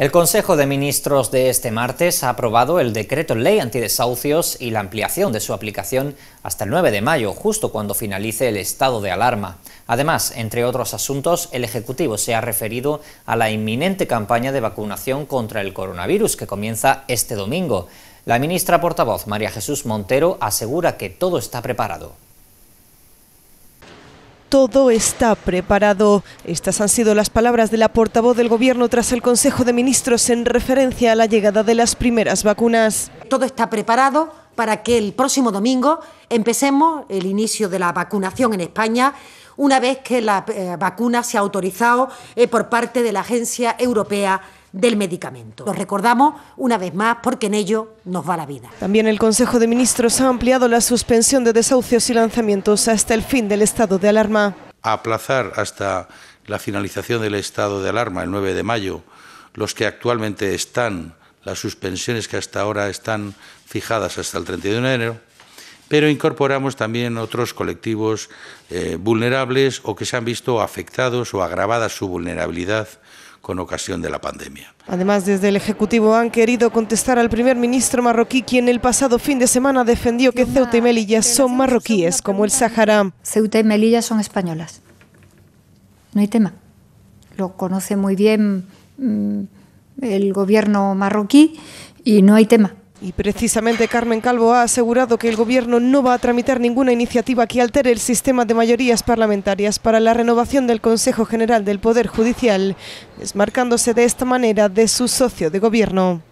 El Consejo de Ministros de este martes ha aprobado el decreto ley antidesahucios y la ampliación de su aplicación hasta el 9 de mayo, justo cuando finalice el estado de alarma. Además, entre otros asuntos, el Ejecutivo se ha referido a la inminente campaña de vacunación contra el coronavirus que comienza este domingo. La ministra portavoz María Jesús Montero asegura que todo está preparado todo está preparado. Estas han sido las palabras de la portavoz del Gobierno tras el Consejo de Ministros en referencia a la llegada de las primeras vacunas. Todo está preparado para que el próximo domingo empecemos el inicio de la vacunación en España una vez que la eh, vacuna se ha autorizado eh, por parte de la Agencia Europea del medicamento. Lo recordamos una vez más porque en ello nos va la vida. También el Consejo de Ministros ha ampliado la suspensión de desahucios y lanzamientos hasta el fin del estado de alarma. Aplazar hasta la finalización del estado de alarma el 9 de mayo los que actualmente están, las suspensiones que hasta ahora están fijadas hasta el 31 de enero, pero incorporamos también otros colectivos eh, vulnerables o que se han visto afectados o agravadas su vulnerabilidad con ocasión de la pandemia. Además, desde el Ejecutivo han querido contestar al primer ministro marroquí, quien el pasado fin de semana defendió que Ceuta y Melilla son marroquíes, como el Sahara. Ceuta y Melilla son españolas. No hay tema. Lo conoce muy bien mm, el gobierno marroquí y no hay tema. Y precisamente Carmen Calvo ha asegurado que el Gobierno no va a tramitar ninguna iniciativa que altere el sistema de mayorías parlamentarias para la renovación del Consejo General del Poder Judicial, desmarcándose de esta manera de su socio de Gobierno.